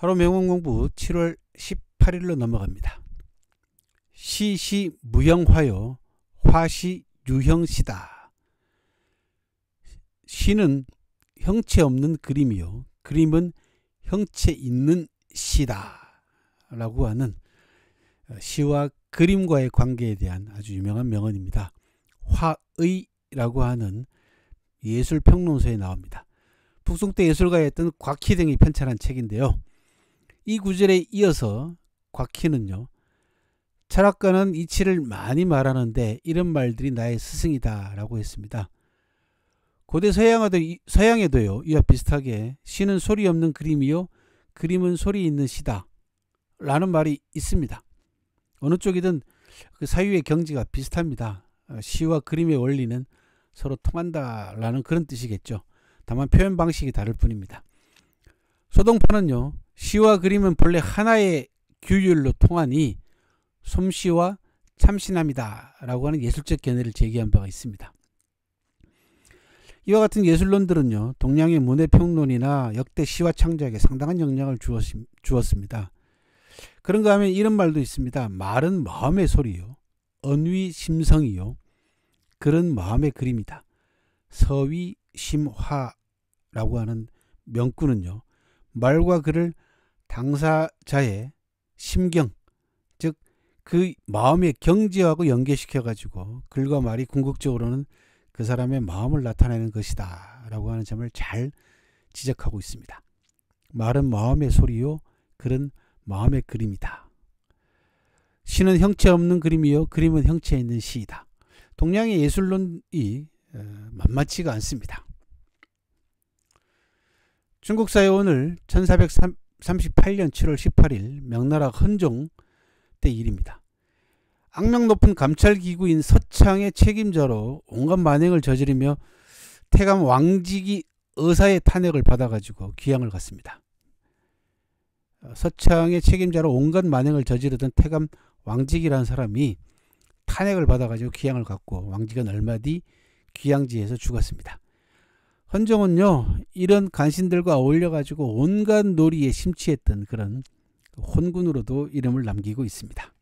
하루 명언 공부 7월 18일로 넘어갑니다. 시시 무형화요 화시 유형시다. 시는 형체 없는 그림이요 그림은 형체 있는 시다 라고 하는 어, 시와 그림과의 관계에 대한 아주 유명한 명언입니다. 화의라고 하는 예술평론서에 나옵니다. 북송대 예술가였던 곽희등이 편찬한 책인데요. 이 구절에 이어서 곽희는요. 철학가는 이치를 많이 말하는데 이런 말들이 나의 스승이다 라고 했습니다. 고대 서양에도, 서양에도요. 이와 비슷하게 시는 소리 없는 그림이요. 그림은 소리 있는 시다 라는 말이 있습니다. 어느 쪽이든 그 사유의 경지가 비슷합니다. 어, 시와 그림의 원리는 서로 통한다 라는 그런 뜻이겠죠. 다만 표현 방식이 다를 뿐입니다. 소동파는요. 시와 그림은 본래 하나의 규율로 통하니 솜씨와 참신함이다 라고 하는 예술적 견해를 제기한 바가 있습니다. 이와 같은 예술론들은요. 동양의 문해평론이나 역대 시와 창작에 상당한 영향을 주었습니다. 그런가 하면 이런 말도 있습니다. 말은 마음의 소리요. 언위 심성이요. 글은 마음의 그림이다. 서위 심화라고 하는 명구는요. 말과 글을 당사자의 심경, 즉 그 마음의 경지하고 연계시켜 가지고 글과 말이 궁극적으로는 그 사람의 마음을 나타내는 것이다 라고 하는 점을 잘 지적하고 있습니다. 말은 마음의 소리요 글은 마음의 그림이다. 시는 형체 없는 그림이요 그림은 형체 있는 시이다. 동양의 예술론이 어, 만만치가 않습니다. 중국 사회 오늘 1 4 0 38년 7월 18일 명나라 헌종 때 일입니다. 악명 높은 감찰기구인 서창의 책임자로 온갖 만행을 저지르며 태감 왕직이 의사의 탄핵을 받아가지고 귀향을 갔습니다. 어, 서창의 책임자로 온갖 만행을 저지르던 태감 왕직이라는 사람이 탄핵을 받아가지고 귀향을 갔고 왕직은 얼마 뒤 귀향지에서 죽었습니다. 헌정은요 이런 간신들과 어울려 가지고 온갖 놀이에 심취했던 그런 혼군으로도 이름을 남기고 있습니다.